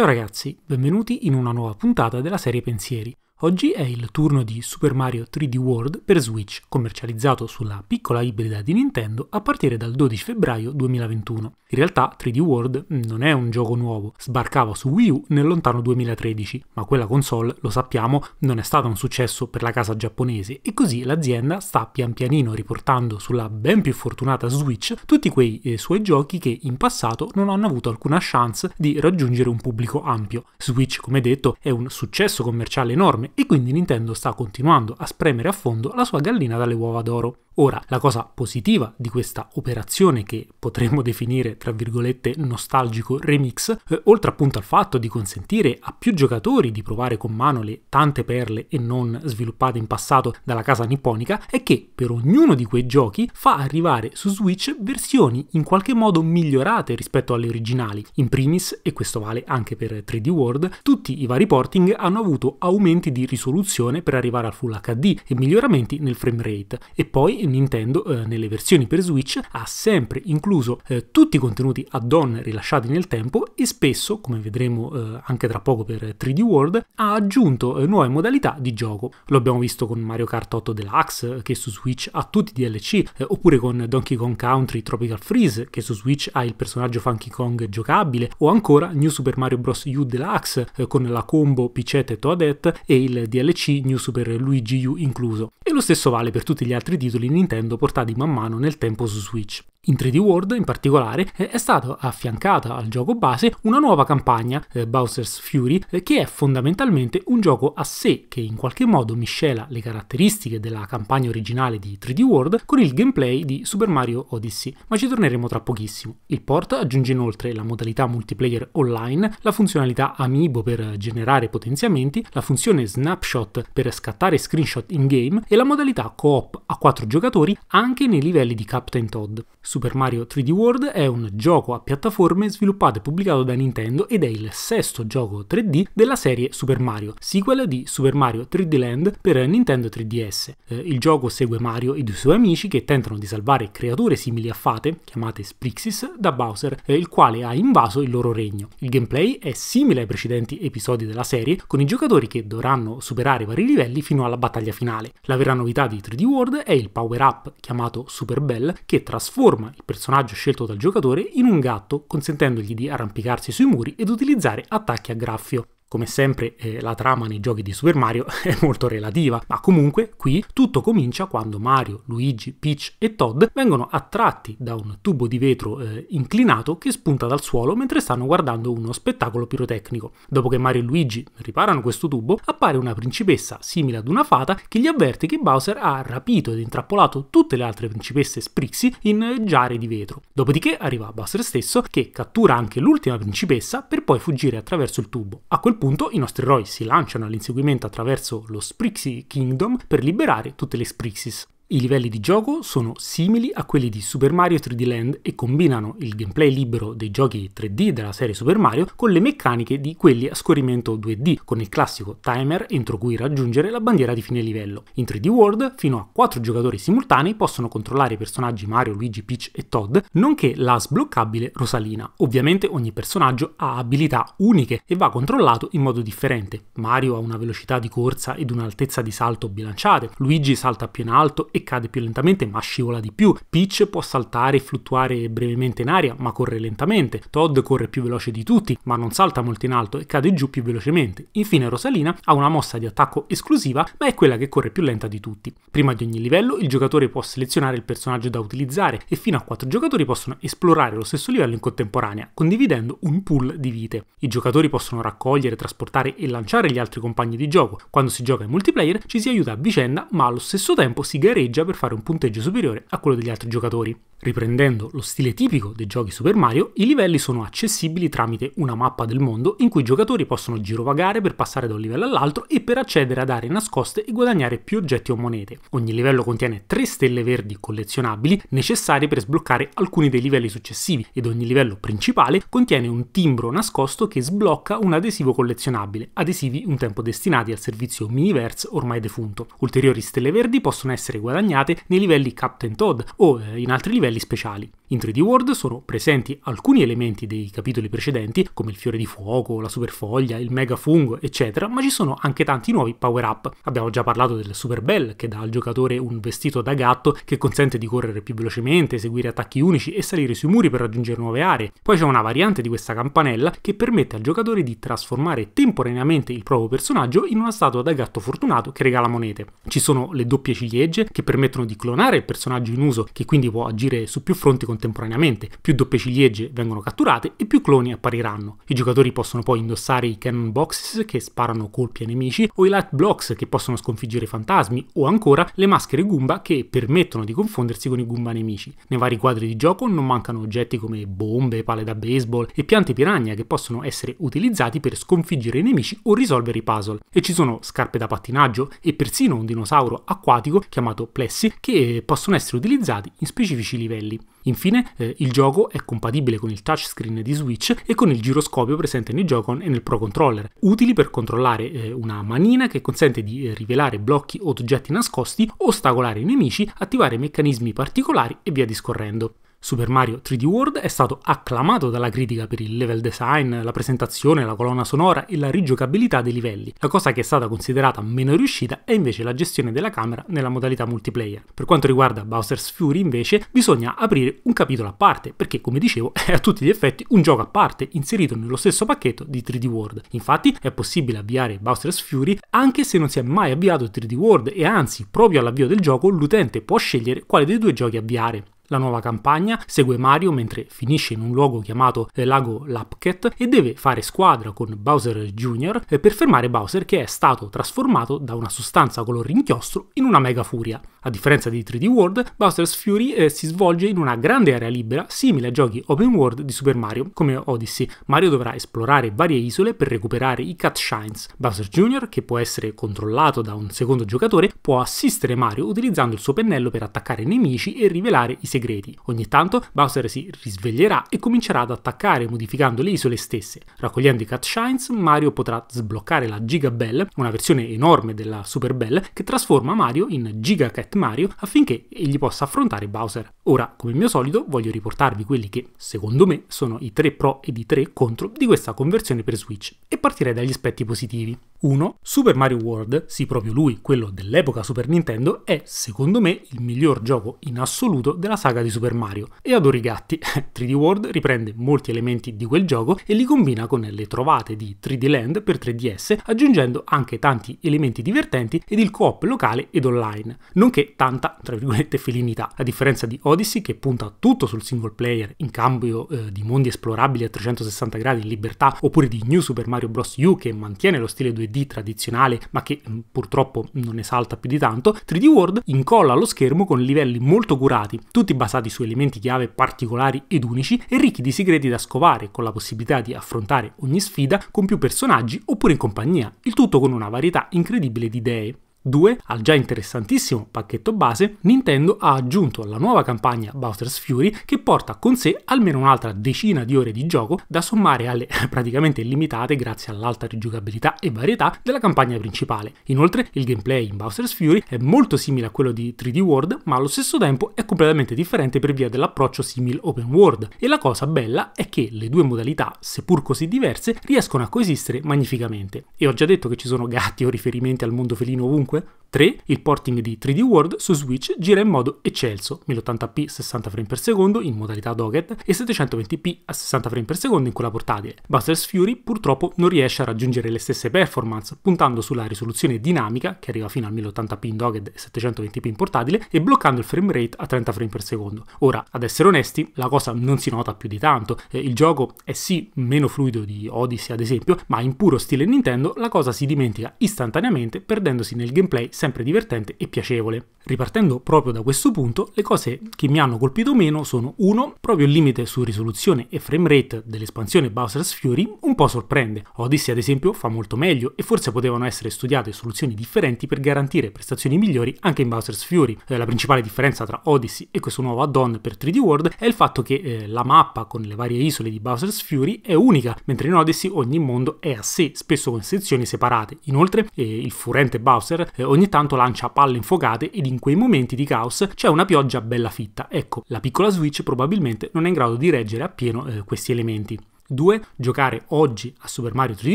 Ciao ragazzi, benvenuti in una nuova puntata della serie Pensieri, Oggi è il turno di Super Mario 3D World per Switch, commercializzato sulla piccola ibrida di Nintendo a partire dal 12 febbraio 2021. In realtà 3D World mm, non è un gioco nuovo, sbarcava su Wii U nel lontano 2013, ma quella console, lo sappiamo, non è stata un successo per la casa giapponese e così l'azienda sta pian pianino riportando sulla ben più fortunata Switch tutti quei eh, suoi giochi che in passato non hanno avuto alcuna chance di raggiungere un pubblico ampio. Switch, come detto, è un successo commerciale enorme e quindi Nintendo sta continuando a spremere a fondo la sua gallina dalle uova d'oro. Ora, la cosa positiva di questa operazione che potremmo definire tra virgolette nostalgico remix, eh, oltre appunto al fatto di consentire a più giocatori di provare con mano le tante perle e non sviluppate in passato dalla casa nipponica, è che per ognuno di quei giochi fa arrivare su Switch versioni in qualche modo migliorate rispetto alle originali. In primis, e questo vale anche per 3D World, tutti i vari porting hanno avuto aumenti di risoluzione per arrivare al Full HD e miglioramenti nel frame rate. E poi Nintendo eh, nelle versioni per Switch ha sempre incluso eh, tutti i contenuti add-on rilasciati nel tempo e spesso, come vedremo eh, anche tra poco per 3D World, ha aggiunto eh, nuove modalità di gioco. Lo abbiamo visto con Mario Kart 8 Deluxe eh, che su Switch ha tutti i DLC, eh, oppure con Donkey Kong Country Tropical Freeze che su Switch ha il personaggio Funky Kong giocabile, o ancora New Super Mario Bros. U Deluxe con la combo Picette e Toadette e il DLC New Super Luigi U incluso. E lo stesso vale per tutti gli altri titoli Nintendo portati man mano nel tempo su Switch. In 3D World, in particolare, eh, è stata affiancata al gioco base una nuova campagna, eh, Bowser's Fury, eh, che è fondamentalmente un gioco a sé che in qualche modo miscela le caratteristiche della campagna originale di 3D World con il gameplay di Super Mario Odyssey, ma ci torneremo tra pochissimo. Il port aggiunge inoltre la modalità multiplayer online, la funzionalità amiibo per generare potenziamenti, la funzione snapshot per scattare screenshot in game e la modalità co-op a 4 giocatori giocatori anche nei livelli di Captain Todd. Super Mario 3D World è un gioco a piattaforme sviluppato e pubblicato da Nintendo ed è il sesto gioco 3D della serie Super Mario, sequel di Super Mario 3D Land per Nintendo 3DS. Eh, il gioco segue Mario e i suoi amici che tentano di salvare creature simili a fate, chiamate Sprixis, da Bowser, eh, il quale ha invaso il loro regno. Il gameplay è simile ai precedenti episodi della serie, con i giocatori che dovranno superare vari livelli fino alla battaglia finale. La vera novità di 3D World è il power power-up chiamato Super Bell che trasforma il personaggio scelto dal giocatore in un gatto, consentendogli di arrampicarsi sui muri ed utilizzare attacchi a graffio. Come sempre eh, la trama nei giochi di Super Mario è molto relativa, ma comunque qui tutto comincia quando Mario, Luigi, Peach e Todd vengono attratti da un tubo di vetro eh, inclinato che spunta dal suolo mentre stanno guardando uno spettacolo pirotecnico. Dopo che Mario e Luigi riparano questo tubo, appare una principessa simile ad una fata che gli avverte che Bowser ha rapito ed intrappolato tutte le altre principesse Sprixie in giare di vetro. Dopodiché arriva Bowser stesso che cattura anche l'ultima principessa per poi fuggire attraverso il tubo. A quel punto i nostri eroi si lanciano all'inseguimento attraverso lo Sprixie Kingdom per liberare tutte le Sprixies. I livelli di gioco sono simili a quelli di Super Mario 3D Land e combinano il gameplay libero dei giochi 3D della serie Super Mario con le meccaniche di quelli a scorrimento 2D, con il classico timer entro cui raggiungere la bandiera di fine livello. In 3D World fino a 4 giocatori simultanei possono controllare i personaggi Mario, Luigi, Peach e Todd, nonché la sbloccabile Rosalina. Ovviamente ogni personaggio ha abilità uniche e va controllato in modo differente. Mario ha una velocità di corsa ed un'altezza di salto bilanciate, Luigi salta più in alto e Peach cade più lentamente ma scivola di più, Peach può saltare e fluttuare brevemente in aria ma corre lentamente, Todd corre più veloce di tutti ma non salta molto in alto e cade giù più velocemente. Infine Rosalina ha una mossa di attacco esclusiva ma è quella che corre più lenta di tutti. Prima di ogni livello il giocatore può selezionare il personaggio da utilizzare e fino a 4 giocatori possono esplorare lo stesso livello in contemporanea, condividendo un pool di vite. I giocatori possono raccogliere, trasportare e lanciare gli altri compagni di gioco. Quando si gioca in multiplayer ci si aiuta a vicenda ma allo stesso tempo si gareggia punteggia per fare un punteggio superiore a quello degli altri giocatori. Riprendendo lo stile tipico dei giochi Super Mario, i livelli sono accessibili tramite una mappa del mondo in cui i giocatori possono girovagare per passare da un livello all'altro e per accedere ad aree nascoste e guadagnare più oggetti o monete. Ogni livello contiene tre stelle verdi collezionabili necessarie per sbloccare alcuni dei livelli successivi ed ogni livello principale contiene un timbro nascosto che sblocca un adesivo collezionabile, adesivi un tempo destinati al servizio Miniverse ormai defunto. Ulteriori stelle verdi possono essere guadagnate guadagnate nei livelli Captain Todd o eh, in altri livelli speciali. In 3D World sono presenti alcuni elementi dei capitoli precedenti, come il fiore di fuoco, la superfoglia, il mega fungo, eccetera, ma ci sono anche tanti nuovi power-up. Abbiamo già parlato del Super Bell, che dà al giocatore un vestito da gatto che consente di correre più velocemente, eseguire attacchi unici e salire sui muri per raggiungere nuove aree. Poi c'è una variante di questa campanella che permette al giocatore di trasformare temporaneamente il proprio personaggio in una statua da gatto fortunato che regala monete. Ci sono le doppie ciliegie che permettono di clonare il personaggio in uso, che quindi può agire su più fronti con contemporaneamente, più doppie ciliegie vengono catturate e più cloni appariranno. I giocatori possono poi indossare i cannon boxes che sparano colpi ai nemici o i light blocks che possono sconfiggere fantasmi o ancora le maschere Goomba che permettono di confondersi con i Goomba nemici. Nei vari quadri di gioco non mancano oggetti come bombe, pale da baseball e piante piragna che possono essere utilizzati per sconfiggere i nemici o risolvere i puzzle. E ci sono scarpe da pattinaggio e persino un dinosauro acquatico chiamato Plessy che possono essere utilizzati in specifici livelli. Infine, eh, il gioco è compatibile con il touchscreen di Switch e con il giroscopio presente nei Joy-Con e nel Pro Controller, utili per controllare eh, una manina che consente di eh, rivelare blocchi o oggetti nascosti, ostacolare i nemici, attivare meccanismi particolari e via discorrendo. Super Mario 3D World è stato acclamato dalla critica per il level design, la presentazione, la colonna sonora e la rigiocabilità dei livelli. La cosa che è stata considerata meno riuscita è invece la gestione della camera nella modalità multiplayer. Per quanto riguarda Bowser's Fury invece bisogna aprire un capitolo a parte perché come dicevo è a tutti gli effetti un gioco a parte inserito nello stesso pacchetto di 3D World. Infatti è possibile avviare Bowser's Fury anche se non si è mai avviato 3D World e anzi proprio all'avvio del gioco l'utente può scegliere quale dei due giochi avviare. La nuova campagna segue Mario mentre finisce in un luogo chiamato eh, Lago Lapket e deve fare squadra con Bowser Jr. Eh, per fermare Bowser che è stato trasformato da una sostanza color rinchiostro in una mega furia. A differenza di 3D World, Bowser's Fury eh, si svolge in una grande area libera simile a giochi open world di Super Mario, come Odyssey. Mario dovrà esplorare varie isole per recuperare i Cat Shines. Bowser Jr., che può essere controllato da un secondo giocatore, può assistere Mario utilizzando il suo pennello per attaccare nemici e rivelare i segreti segreti. Ogni tanto Bowser si risveglierà e comincerà ad attaccare modificando le isole stesse. Raccogliendo i Cat Shines, Mario potrà sbloccare la Giga Bell, una versione enorme della Super Bell, che trasforma Mario in Giga Cat Mario affinché egli possa affrontare Bowser. Ora, come mio solito, voglio riportarvi quelli che, secondo me, sono i tre pro ed i tre contro di questa conversione per Switch e partirei dagli aspetti positivi. 1. Super Mario World, sì proprio lui, quello dell'epoca Super Nintendo, è secondo me il miglior gioco in assoluto della saga di Super Mario. E adoro i gatti. 3D World riprende molti elementi di quel gioco e li combina con le trovate di 3D Land per 3DS, aggiungendo anche tanti elementi divertenti ed il co-op locale ed online, nonché tanta, tra virgolette, felinità, a differenza di Odyssey che punta tutto sul single player in cambio eh, di mondi esplorabili a 360 gradi in libertà, oppure di New Super Mario Bros. U che mantiene lo stile 2D 3D tradizionale, ma che mm, purtroppo non esalta più di tanto, 3D World incolla lo schermo con livelli molto curati, tutti basati su elementi chiave particolari ed unici e ricchi di segreti da scovare, con la possibilità di affrontare ogni sfida con più personaggi oppure in compagnia, il tutto con una varietà incredibile di idee. 2. Al già interessantissimo pacchetto base, Nintendo ha aggiunto la nuova campagna Bowser's Fury che porta con sé almeno un'altra decina di ore di gioco da sommare alle praticamente illimitate grazie all'alta rigiocabilità e varietà della campagna principale. Inoltre il gameplay in Bowser's Fury è molto simile a quello di 3D World ma allo stesso tempo è completamente differente per via dell'approccio simile open world e la cosa bella è che le due modalità, seppur così diverse, riescono a coesistere magnificamente. E ho già detto che ci sono gatti o riferimenti al mondo felino ovunque quoi 3. Il porting di 3D World su Switch gira in modo eccelso, 1080p 60 frame per secondo in modalità docket e 720p a 60 frame per secondo in quella portatile. Buster's Fury purtroppo non riesce a raggiungere le stesse performance, puntando sulla risoluzione dinamica, che arriva fino a 1080p in docket e 720p in portatile, e bloccando il frame rate a 30 frame per secondo. Ora, ad essere onesti, la cosa non si nota più di tanto. Eh, il gioco è sì meno fluido di Odyssey ad esempio, ma in puro stile Nintendo la cosa si dimentica istantaneamente perdendosi nel gameplay sempre divertente e piacevole. Ripartendo proprio da questo punto, le cose che mi hanno colpito meno sono 1. Proprio il limite su risoluzione e frame rate dell'espansione Bowser's Fury un po' sorprende. Odyssey ad esempio fa molto meglio e forse potevano essere studiate soluzioni differenti per garantire prestazioni migliori anche in Bowser's Fury. Eh, la principale differenza tra Odyssey e questo nuovo add-on per 3D World è il fatto che eh, la mappa con le varie isole di Bowser's Fury è unica, mentre in Odyssey ogni mondo è a sé, spesso con sezioni separate. Inoltre eh, il furente Bowser eh, ogni tanto lancia palle infogate ed in quei momenti di caos c'è una pioggia bella fitta. Ecco, la piccola Switch probabilmente non è in grado di reggere appieno eh, questi elementi. 2. Giocare oggi a Super Mario 3D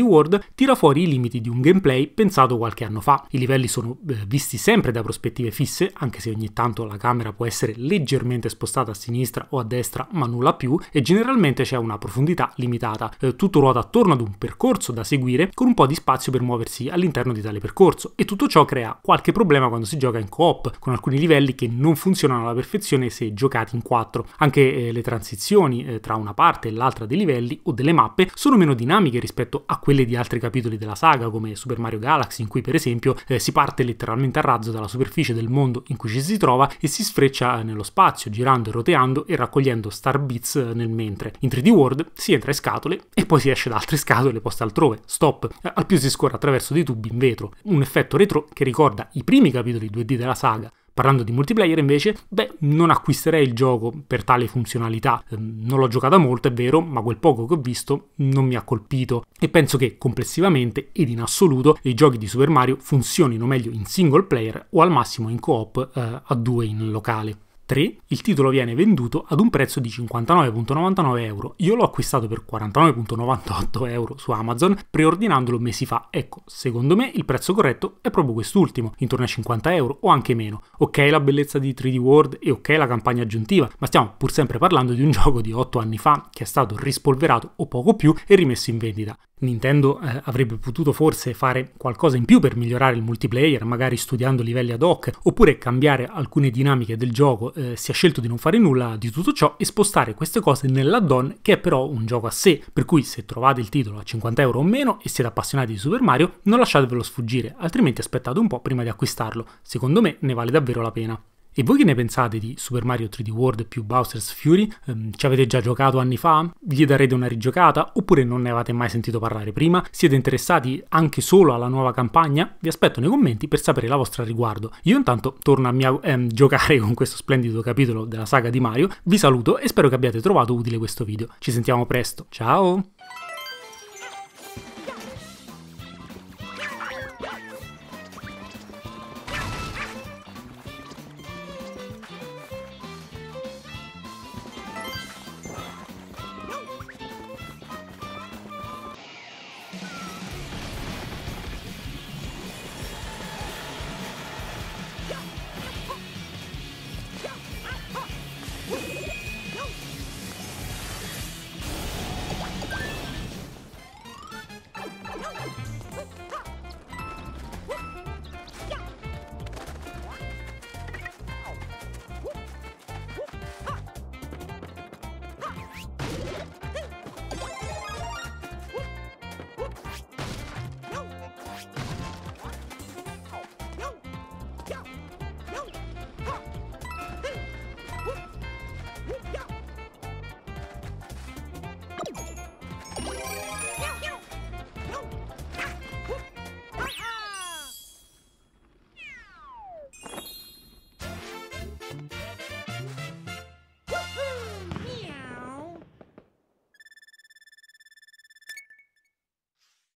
World tira fuori i limiti di un gameplay pensato qualche anno fa. I livelli sono eh, visti sempre da prospettive fisse, anche se ogni tanto la camera può essere leggermente spostata a sinistra o a destra, ma nulla più, e generalmente c'è una profondità limitata. Eh, tutto ruota attorno ad un percorso da seguire, con un po' di spazio per muoversi all'interno di tale percorso, e tutto ciò crea qualche problema quando si gioca in co-op, con alcuni livelli che non funzionano alla perfezione se giocati in 4. Anche eh, le transizioni tra una parte e l'altra dei livelli o delle mappe sono meno dinamiche rispetto a quelle di altri capitoli della saga come Super Mario Galaxy in cui per esempio eh, si parte letteralmente a razzo dalla superficie del mondo in cui ci si trova e si sfreccia eh, nello spazio girando e roteando e raccogliendo star bits eh, nel mentre. In 3D World si entra in scatole e poi si esce da altre scatole poste altrove, stop, eh, al più si scorre attraverso dei tubi in vetro, un effetto retro che ricorda i primi capitoli 2D della saga, Parlando di multiplayer invece, beh, non acquisterei il gioco per tale funzionalità. Ehm, non l'ho giocata molto, è vero, ma quel poco che ho visto non mi ha colpito e penso che complessivamente ed in assoluto i giochi di Super Mario funzionino meglio in single player o al massimo in co-op eh, a due in locale. 3 il titolo viene venduto ad un prezzo di 59,99 euro. Io l'ho acquistato per 49,98 euro su Amazon preordinandolo mesi fa. Ecco, secondo me il prezzo corretto è proprio quest'ultimo, intorno a 50 euro o anche meno. Ok la bellezza di 3D World e ok la campagna aggiuntiva, ma stiamo pur sempre parlando di un gioco di 8 anni fa che è stato rispolverato o poco più e rimesso in vendita. Nintendo eh, avrebbe potuto forse fare qualcosa in più per migliorare il multiplayer, magari studiando livelli ad hoc, oppure cambiare alcune dinamiche del gioco, eh, si è scelto di non fare nulla di tutto ciò e spostare queste cose nell'add-on che è però un gioco a sé, per cui se trovate il titolo a 50 euro o meno e siete appassionati di Super Mario non lasciatevelo sfuggire, altrimenti aspettate un po' prima di acquistarlo, secondo me ne vale davvero la pena. E voi che ne pensate di Super Mario 3D World più Bowser's Fury? Ehm, ci avete già giocato anni fa? Gli darete una rigiocata? Oppure non ne avete mai sentito parlare prima? Siete interessati anche solo alla nuova campagna? Vi aspetto nei commenti per sapere la vostra riguardo. Io intanto torno a mia, ehm, giocare con questo splendido capitolo della saga di Mario, vi saluto e spero che abbiate trovato utile questo video. Ci sentiamo presto, ciao!